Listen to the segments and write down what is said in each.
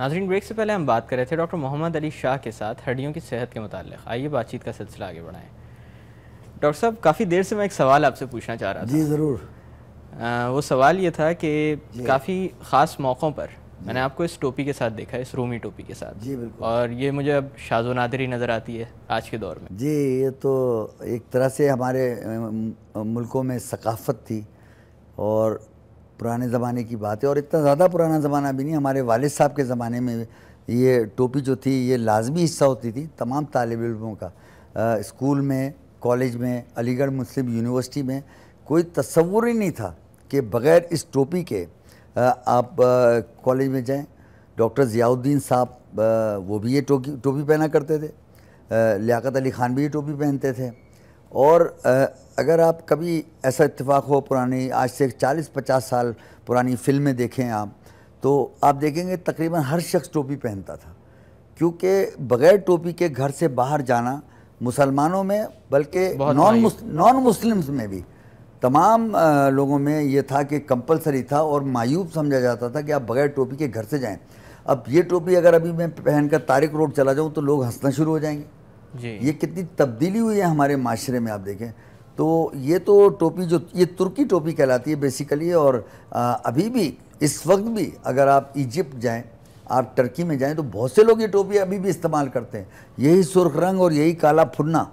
नाजरीन ब्रेक से पहले हम बात कर रहे थे डॉक्टर मोहम्मद अली शाह के साथ हड्डियों की सेहत के मतलब आइए बातचीत का सिलसिला आगे बढ़ाएं डॉक्टर साहब काफ़ी देर से मैं एक सवाल आपसे पूछना चाह रहा था जी ज़रूर वो सवाल ये था कि काफ़ी ख़ास मौक़ों पर मैंने आपको इस टोपी के साथ देखा इस रूमी टोपी के साथ जी बिल्कुल और ये मुझे अब शाजो नादरी नज़र आती है आज के दौर में जी ये तो एक तरह से हमारे मुल्कों में सकाफत थी और पुराने ज़माने की बात है और इतना ज़्यादा पुराना ज़माना भी नहीं हमारे वालिद साहब के ज़माने में ये टोपी जो थी ये लाजमी हिस्सा होती थी तमाम तालब इलमों का आ, स्कूल में कॉलेज में अलीगढ़ मुस्लिम यूनिवर्सिटी में कोई तस्वुर ही नहीं था कि बग़ैर इस टोपी के आ, आप कॉलेज में जाएँ डॉक्टर ज़ियाउद्दीन साहब वो भी ये टोपी टोपी पहना करते थे लियाकत अली ख़ान भी ये टोपी पहनते थे और अगर आप कभी ऐसा इतफाक हो पुरानी आज से 40-50 साल पुरानी फिल्में देखें आप तो आप देखेंगे तकरीबन हर शख्स टोपी पहनता था क्योंकि बगैर टोपी के घर से बाहर जाना मुसलमानों में बल्कि नॉन नॉन मुस्लिम्स में भी तमाम लोगों में ये था कि कंपलसरी था और मायूब समझा जाता था कि आप बगैर टोपी के घर से जाएं अब ये टोपी अगर अभी मैं पहनकर तारिक रोड चला जाऊं तो लोग हंसना शुरू हो जाएंगे ये कितनी तब्दीली हुई है हमारे माशरे में आप देखें तो ये तो टोपी जो ये तुर्की टोपी कहलाती है बेसिकली और आ, अभी भी इस वक्त भी अगर आप इजिप्ट जाएं आप टर्की में जाएं तो बहुत से लोग ये टोपी अभी भी इस्तेमाल करते हैं यही सुर्ख रंग और यही काला फुन्ना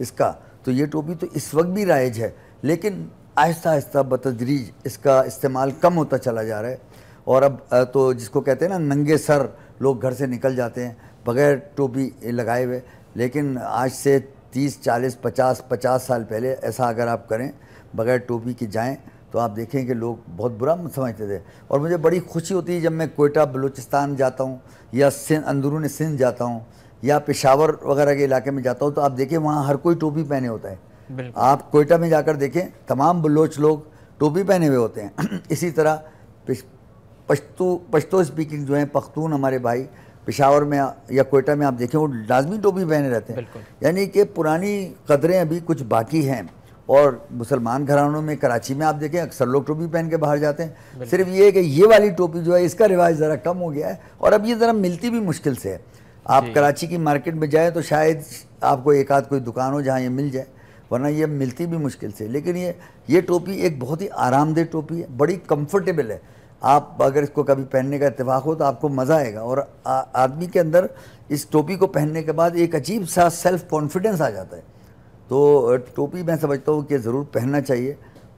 इसका तो ये टोपी तो इस वक्त भी राइज है लेकिन आहिस्ता आहिस्ता बतदरीज इसका इस्तेमाल कम होता चला जा रहा है और अब तो जिसको कहते हैं ना नंगे सर लोग घर से निकल जाते हैं बगैर टोपी लगाए हुए लेकिन आज से तीस चालीस पचास पचास साल पहले ऐसा अगर आप करें बगैर टोपी के जाएं तो आप देखें कि लोग बहुत बुरा समझते थे और मुझे बड़ी खुशी होती है जब मैं कोयटा बलूचिस्तान जाता हूँ या सिंध अंदरून सिंध जाता हूँ या पेशावर वगैरह के इलाके में जाता हूँ तो आप देखें वहाँ हर कोई टोपी पहने होता है आप कोयटा में जाकर देखें तमाम बलोच लोग टोपी पहने हुए होते हैं इसी तरह पश्तो पश्तो स्पीकिंग जो हैं पख्तून हमारे भाई पिशावर में या कोयटा में आप देखें वो लाजमी टोपी पहने रहते हैं यानी कि पुरानी कदरें अभी कुछ बाकी हैं और मुसलमान घरानों में कराची में आप देखें अक्सर लोग टोपी पहन के बाहर जाते हैं सिर्फ ये है कि ये वाली टोपी जो है इसका रिवाज ज़रा कम हो गया है और अब ये ज़रा मिलती भी मुश्किल से है आप कराची की मार्केट में जाएँ तो शायद आपको एक आध कोई दुकान हो जहाँ ये मिल जाए वरना ये मिलती भी मुश्किल से लेकिन ये ये टोपी एक बहुत ही आरामदेह टोपी है बड़ी कंफर्टेबल है आप अगर इसको कभी पहनने का इतफाक़ हो तो आपको मज़ा आएगा और आदमी के अंदर इस टोपी को पहनने के बाद एक अजीब सा सेल्फ कॉन्फिडेंस आ जाता है तो टोपी मैं समझता हूँ कि ज़रूर पहनना चाहिए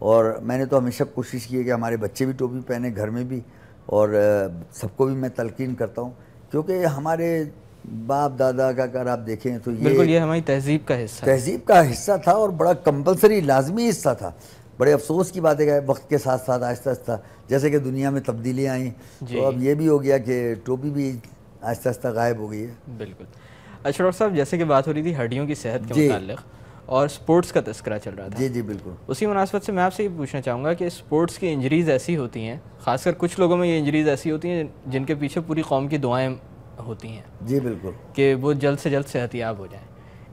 और मैंने तो हमेशा कोशिश की है कि हमारे बच्चे भी टोपी पहने घर में भी और सबको भी मैं तलकिन करता हूँ क्योंकि हमारे बाप दादा का अगर आप देखें तो ये ये हमारी तहजीब का हिस्सा तहजीब का हिस्सा था और बड़ा कंपलसरी लाजमी हिस्सा था बड़े अफसोस की बात है वक्त के साथ साथ आहिस्ता आहिस्ता जैसे कि दुनिया में तब्दीलियाँ आई तो अब ये भी हो गया कि टोपी भी आहिस्ता आहिस्ता गायब हो गई है बिल्कुल अच्छा डॉक्टर साहब जैसे कि बात हो रही थी हड्डियों की सेहत के मतलब और स्पोर्ट्स का तस्करा चल रहा था जी जी बिल्कुल उसी मुनासबत से मैं आपसे ये पूछना चाहूँगा कि स्पोर्ट्स की इंजरीज़ ऐसी होती हैं खासकर कुछ लोगों में ये इंजरीज़ ऐसी होती हैं जिनके पीछे पूरी कौम की दुआएं होती हैं जी बिल्कुल कि वो जल्द से जल्द सेहतियाब हो जाए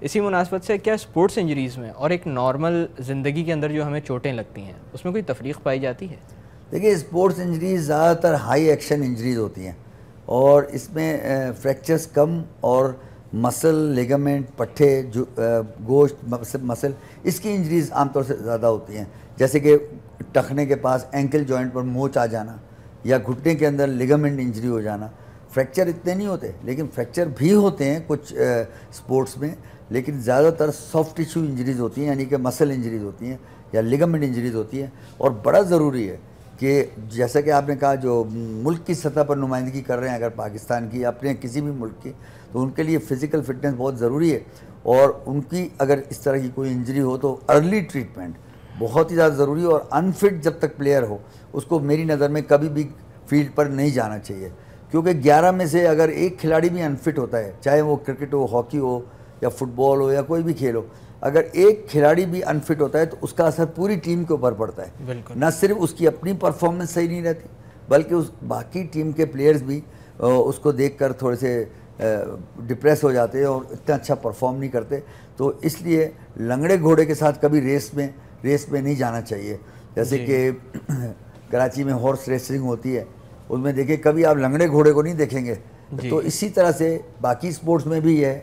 इसी मुनासबत से क्या स्पोर्ट्स इंजरीज़ में और एक नॉर्मल ज़िंदगी के अंदर जो हमें चोटें लगती हैं उसमें कोई तफरीक पाई जाती है देखिए स्पोर्ट्स इंजरीज ज़्यादातर हाई एक्शन इंजरीज होती हैं और इसमें फ्रैक्चर्स कम और मसल लिगामेंट पट्टे जो गोश्त मसल इसकी इंजरीज आमतौर से ज़्यादा होती हैं जैसे कि टखने के पास एंकल जॉइंट पर मोच आ जाना या घुटने के अंदर लिगामेंट इंजरी हो जाना फ्रैक्चर इतने नहीं होते लेकिन फ्रैक्चर भी होते हैं कुछ स्पोर्ट्स में लेकिन ज़्यादातर सॉफ्ट टिश्यू इंजरीज होती हैं यानी कि मसल इंजरीज होती हैं या लिगामेंट इंजरीज होती हैं और बड़ा ज़रूरी है कि जैसा कि आपने कहा जो मुल्क की सतह पर नुमाइंदगी कर रहे हैं अगर पाकिस्तान की अपने किसी भी मुल्क की तो उनके लिए फ़िज़िकल फिटनेस बहुत ज़रूरी है और उनकी अगर इस तरह की कोई इंजरी हो तो अर्ली ट्रीटमेंट बहुत ही ज़्यादा ज़रूरी है और अनफिट जब तक प्लेयर हो उसको मेरी नज़र में कभी भी फील्ड पर नहीं जाना चाहिए क्योंकि 11 में से अगर एक खिलाड़ी भी अनफिट होता है चाहे वो क्रिकेट हो हॉकी हो या फुटबॉल हो या कोई भी खेल हो अगर एक खिलाड़ी भी अनफिट होता है तो उसका असर पूरी टीम के ऊपर पड़ता है न सिर्फ उसकी अपनी परफॉर्मेंस सही नहीं रहती बल्कि उस बाकी टीम के प्लेयर्स भी उसको देख थोड़े से डिप्रेस हो जाते हैं और इतना अच्छा परफॉर्म नहीं करते तो इसलिए लंगड़े घोड़े के साथ कभी रेस में रेस में नहीं जाना चाहिए जैसे कि कराची में हॉर्स रेसिंग होती है उनमें देखिए कभी आप लंगड़े घोड़े को नहीं देखेंगे तो इसी तरह से बाकी स्पोर्ट्स में भी है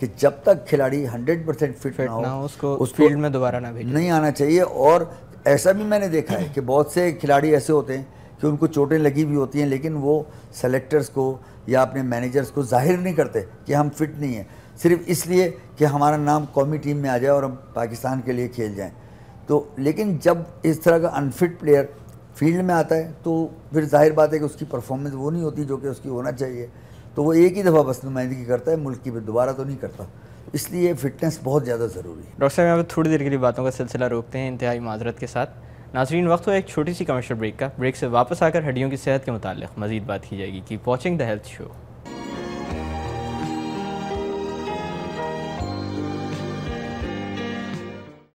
कि जब तक खिलाड़ी 100 परसेंट फिट ना हो, ना हो उसको, उस फील्ड में दोबारा ना भेजें नहीं आना चाहिए और ऐसा भी मैंने देखा है कि बहुत से खिलाड़ी ऐसे होते हैं कि उनको चोटें लगी भी होती हैं लेकिन वो सेलेक्टर्स को या अपने मैनेजर्स को जाहिर नहीं करते कि हम फिट नहीं हैं सिर्फ इसलिए कि हमारा नाम कौमी टीम में आ जाए और हम पाकिस्तान के लिए खेल जाएँ तो लेकिन जब इस तरह का अनफिट प्लेयर फील्ड में आता है तो फिर जाहिर बात है कि उसकी परफॉर्मेंस वो नहीं होती जो कि उसकी होना चाहिए तो वो एक ही दफ़ा बस नुमाइंदगी करता है मुल्क की दोबारा तो नहीं करता इसलिए फ़िटनेस बहुत ज़्यादा ज़रूरी है डॉक्टर साहब यहाँ पर थोड़ी देर के लिए बातों का सिलसिला रोकते हैं इंतहाई माजरत के साथ नाजरीन वक्त हो एक छोटी सी कमर्शियल ब्रेक का ब्रेक से वापस आकर हड्डियों की सेहत के मुतालिक मजीद बात की जाएगी कि वॉचिंग द हेल्थ शो